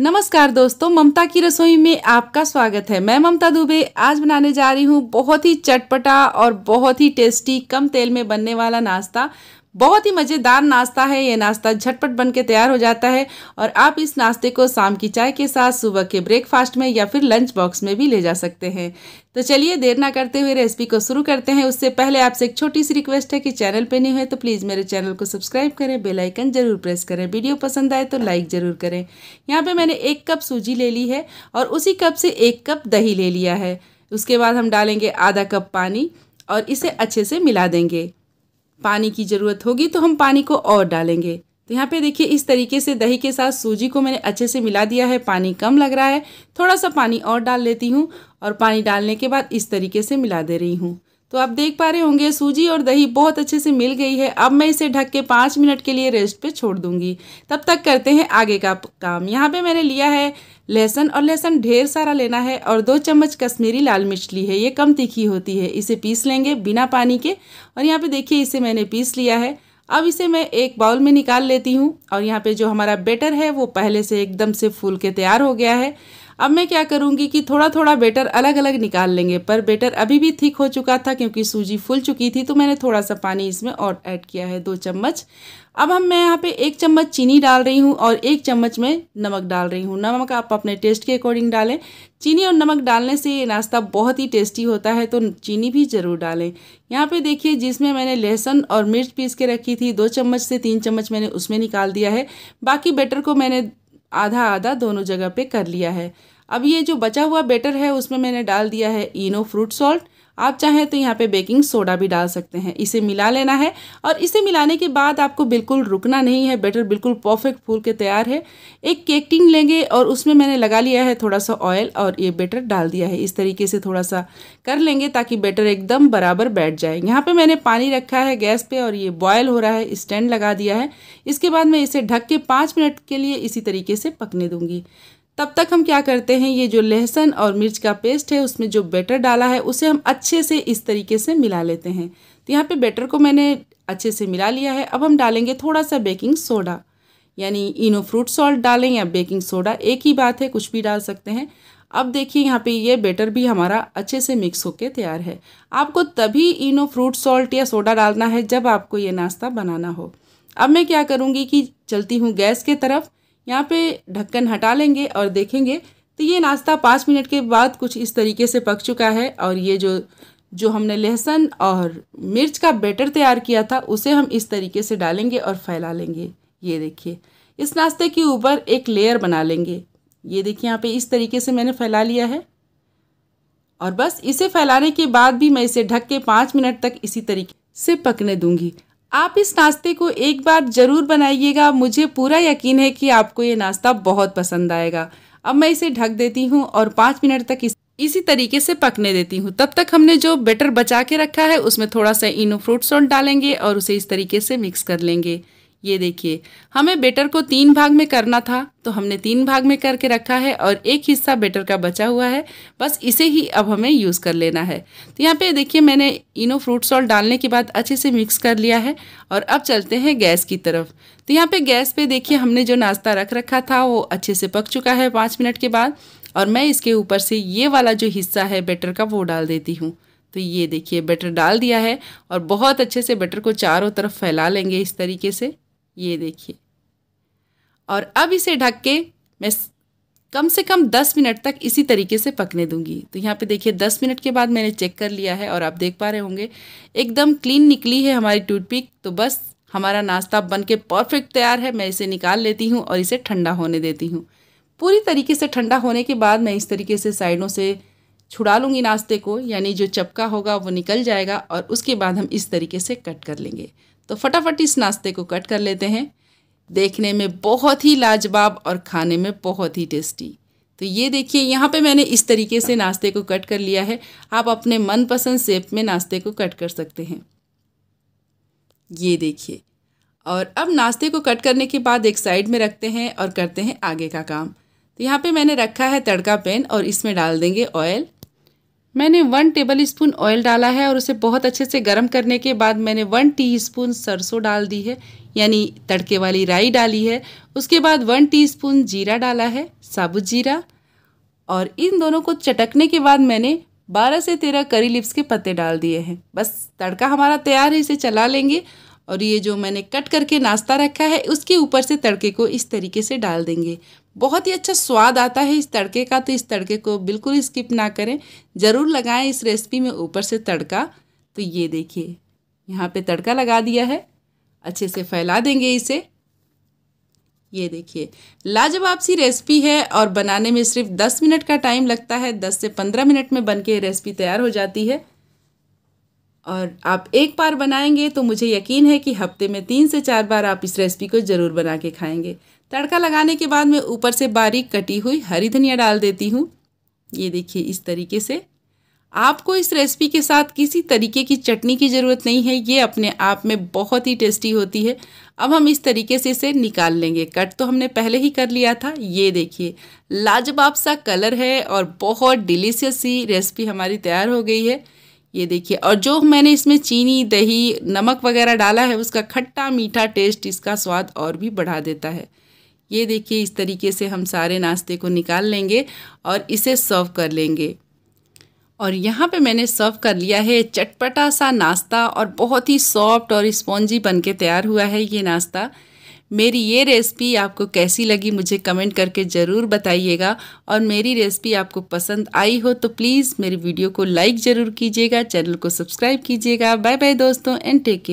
नमस्कार दोस्तों ममता की रसोई में आपका स्वागत है मैं ममता दुबे आज बनाने जा रही हूँ बहुत ही चटपटा और बहुत ही टेस्टी कम तेल में बनने वाला नाश्ता बहुत ही मज़ेदार नाश्ता है ये नाश्ता झटपट बन के तैयार हो जाता है और आप इस नाश्ते को शाम की चाय के साथ सुबह के ब्रेकफास्ट में या फिर लंच बॉक्स में भी ले जा सकते हैं तो चलिए देर ना करते हुए रेसिपी को शुरू करते हैं उससे पहले आपसे एक छोटी सी रिक्वेस्ट है कि चैनल पर नहीं हुए तो प्लीज़ मेरे चैनल को सब्सक्राइब करें बेलाइकन ज़रूर प्रेस करें वीडियो पसंद आए तो लाइक ज़रूर करें यहाँ पर मैंने एक कप सूजी ले ली है और उसी कप से एक कप दही ले लिया है उसके बाद हम डालेंगे आधा कप पानी और इसे अच्छे से मिला देंगे पानी की ज़रूरत होगी तो हम पानी को और डालेंगे तो यहाँ पे देखिए इस तरीके से दही के साथ सूजी को मैंने अच्छे से मिला दिया है पानी कम लग रहा है थोड़ा सा पानी और डाल लेती हूँ और पानी डालने के बाद इस तरीके से मिला दे रही हूँ तो आप देख पा रहे होंगे सूजी और दही बहुत अच्छे से मिल गई है अब मैं इसे ढक के पाँच मिनट के लिए रेस्ट पे छोड़ दूंगी तब तक करते हैं आगे का काम यहाँ पे मैंने लिया है लहसुन और लहसन ढेर सारा लेना है और दो चम्मच कश्मीरी लाल मिर्च ली है ये कम तीखी होती है इसे पीस लेंगे बिना पानी के और यहाँ पर देखिए इसे मैंने पीस लिया है अब इसे मैं एक बाउल में निकाल लेती हूँ और यहाँ पर जो हमारा बेटर है वो पहले से एकदम से फूल के तैयार हो गया है अब मैं क्या करूँगी कि थोड़ा थोड़ा बेटर अलग अलग निकाल लेंगे पर बेटर अभी भी थिक हो चुका था क्योंकि सूजी फुल चुकी थी तो मैंने थोड़ा सा पानी इसमें और ऐड किया है दो चम्मच अब हम मैं यहाँ पे एक चम्मच चीनी डाल रही हूँ और एक चम्मच में नमक डाल रही हूँ नमक आप अपने टेस्ट के अकॉर्डिंग डालें चीनी और नमक डालने से ये नाश्ता बहुत ही टेस्टी होता है तो चीनी भी ज़रूर डालें यहाँ पे देखिए जिसमें मैंने लहसुन और मिर्च पीस के रखी थी दो चम्मच से तीन चम्मच मैंने उसमें निकाल दिया है बाकी बेटर को मैंने आधा आधा दोनों जगह पे कर लिया है अब ये जो बचा हुआ बेटर है उसमें मैंने डाल दिया है इनो फ्रूट सॉल्ट आप चाहें तो यहाँ पे बेकिंग सोडा भी डाल सकते हैं इसे मिला लेना है और इसे मिलाने के बाद आपको बिल्कुल रुकना नहीं है बैटर बिल्कुल परफेक्ट फूल के तैयार है एक केक टिंग लेंगे और उसमें मैंने लगा लिया है थोड़ा सा ऑयल और ये बैटर डाल दिया है इस तरीके से थोड़ा सा कर लेंगे ताकि बैटर एकदम बराबर बैठ जाए यहाँ पर मैंने पानी रखा है गैस पर और ये बॉयल हो रहा है स्टैंड लगा दिया है इसके बाद मैं इसे ढक के पाँच मिनट के लिए इसी तरीके से पकने दूँगी तब तक हम क्या करते हैं ये जो लहसुन और मिर्च का पेस्ट है उसमें जो बैटर डाला है उसे हम अच्छे से इस तरीके से मिला लेते हैं तो यहाँ पे बैटर को मैंने अच्छे से मिला लिया है अब हम डालेंगे थोड़ा सा बेकिंग सोडा यानी इनो फ्रूट सॉल्ट डालें या बेकिंग सोडा एक ही बात है कुछ भी डाल सकते हैं अब देखिए यहाँ पे ये बैटर भी हमारा अच्छे से मिक्स होके तैयार है आपको तभी इनो फ्रूट सॉल्ट या सोडा डालना है जब आपको ये नाश्ता बनाना हो अब मैं क्या करूँगी कि चलती हूँ गैस के तरफ यहाँ पे ढक्कन हटा लेंगे और देखेंगे तो ये नाश्ता पाँच मिनट के बाद कुछ इस तरीके से पक चुका है और ये जो जो हमने लहसुन और मिर्च का बैटर तैयार किया था उसे हम इस तरीके से डालेंगे और फैला लेंगे ये देखिए इस नाश्ते के ऊपर एक लेयर बना लेंगे ये देखिए यहाँ पे इस तरीके से मैंने फैला लिया है और बस इसे फैलाने के बाद भी मैं इसे ढक के पाँच मिनट तक इसी तरीके से पकने दूंगी आप इस नाश्ते को एक बार ज़रूर बनाइएगा मुझे पूरा यकीन है कि आपको ये नाश्ता बहुत पसंद आएगा अब मैं इसे ढक देती हूँ और पाँच मिनट तक इस इसी तरीके से पकने देती हूँ तब तक हमने जो बैटर बचा के रखा है उसमें थोड़ा सा इनो फ्रूट सॉल्ट डालेंगे और उसे इस तरीके से मिक्स कर लेंगे ये देखिए हमें बेटर को तीन भाग में करना था तो हमने तीन भाग में करके रखा है और एक हिस्सा बेटर का बचा हुआ है बस इसे ही अब हमें यूज़ कर लेना है तो यहाँ पे देखिए मैंने इनो फ्रूट सॉल्ट डालने के बाद अच्छे से मिक्स कर लिया है और अब चलते हैं गैस की तरफ तो यहाँ पे गैस पे देखिए हमने जो नाश्ता रख रखा था वो अच्छे से पक चुका है पाँच मिनट के बाद और मैं इसके ऊपर से ये वाला जो हिस्सा है बेटर का वो डाल देती हूँ तो ये देखिए बेटर डाल दिया है और बहुत अच्छे से बेटर को चारों तरफ फैला लेंगे इस तरीके से ये देखिए और अब इसे ढक के मैं कम से कम दस मिनट तक इसी तरीके से पकने दूंगी तो यहाँ पे देखिए दस मिनट के बाद मैंने चेक कर लिया है और आप देख पा रहे होंगे एकदम क्लीन निकली है हमारी टूथपिक तो बस हमारा नाश्ता बन के परफेक्ट तैयार है मैं इसे निकाल लेती हूँ और इसे ठंडा होने देती हूँ पूरी तरीके से ठंडा होने के बाद मैं इस तरीके से साइडों से छुड़ा लूँगी नाश्ते को यानी जो चपका होगा वो निकल जाएगा और उसके बाद हम इस तरीके से कट कर लेंगे तो फटाफट इस नाश्ते को कट कर लेते हैं देखने में बहुत ही लाजवाब और खाने में बहुत ही टेस्टी तो ये देखिए यहाँ पे मैंने इस तरीके से नाश्ते को कट कर लिया है आप अपने मनपसंद सेप में नाश्ते को कट कर सकते हैं ये देखिए और अब नाश्ते को कट करने के बाद एक साइड में रखते हैं और करते हैं आगे का काम तो यहाँ पे मैंने रखा है तड़का पैन और इसमें डाल देंगे ऑयल मैंने वन टेबल स्पून ऑयल डाला है और उसे बहुत अच्छे से गर्म करने के बाद मैंने वन टी स्पून सरसों डाल दी है यानी तड़के वाली राई डाली है उसके बाद वन टी स्पून जीरा डाला है साबुत जीरा और इन दोनों को चटकने के बाद मैंने 12 से 13 करी लिप्स के पत्ते डाल दिए हैं बस तड़का हमारा तैयार है इसे चला लेंगे और ये जो मैंने कट करके नाश्ता रखा है उसके ऊपर से तड़के को इस तरीके से डाल देंगे बहुत ही अच्छा स्वाद आता है इस तड़के का तो इस तड़के को बिल्कुल स्किप ना करें ज़रूर लगाएं इस रेसिपी में ऊपर से तड़का तो ये देखिए यहाँ पे तड़का लगा दिया है अच्छे से फैला देंगे इसे ये देखिए लाजवाब सी रेसिपी है और बनाने में सिर्फ 10 मिनट का टाइम लगता है 10 से 15 मिनट में बन के रेसिपी तैयार हो जाती है और आप एक बार बनाएंगे तो मुझे यकीन है कि हफ्ते में तीन से चार बार आप इस रेसिपी को ज़रूर बना के खाएंगे तड़का लगाने के बाद मैं ऊपर से बारीक कटी हुई हरी धनिया डाल देती हूँ ये देखिए इस तरीके से आपको इस रेसिपी के साथ किसी तरीके की चटनी की ज़रूरत नहीं है ये अपने आप में बहुत ही टेस्टी होती है अब हम इस तरीके से इसे निकाल लेंगे कट तो हमने पहले ही कर लिया था ये देखिए लाजवाब सा कलर है और बहुत डिलीशियस सी रेसिपी हमारी तैयार हो गई है ये देखिए और जो मैंने इसमें चीनी दही नमक वगैरह डाला है उसका खट्टा मीठा टेस्ट इसका स्वाद और भी बढ़ा देता है ये देखिए इस तरीके से हम सारे नाश्ते को निकाल लेंगे और इसे सर्व कर लेंगे और यहाँ पे मैंने सर्व कर लिया है चटपटा सा नाश्ता और बहुत ही सॉफ्ट और स्पॉन्जी बन के तैयार हुआ है ये नाश्ता मेरी ये रेसिपी आपको कैसी लगी मुझे कमेंट करके ज़रूर बताइएगा और मेरी रेसिपी आपको पसंद आई हो तो प्लीज़ मेरी वीडियो को लाइक ज़रूर कीजिएगा चैनल को सब्सक्राइब कीजिएगा बाय बाय दोस्तों एंड टेक केयर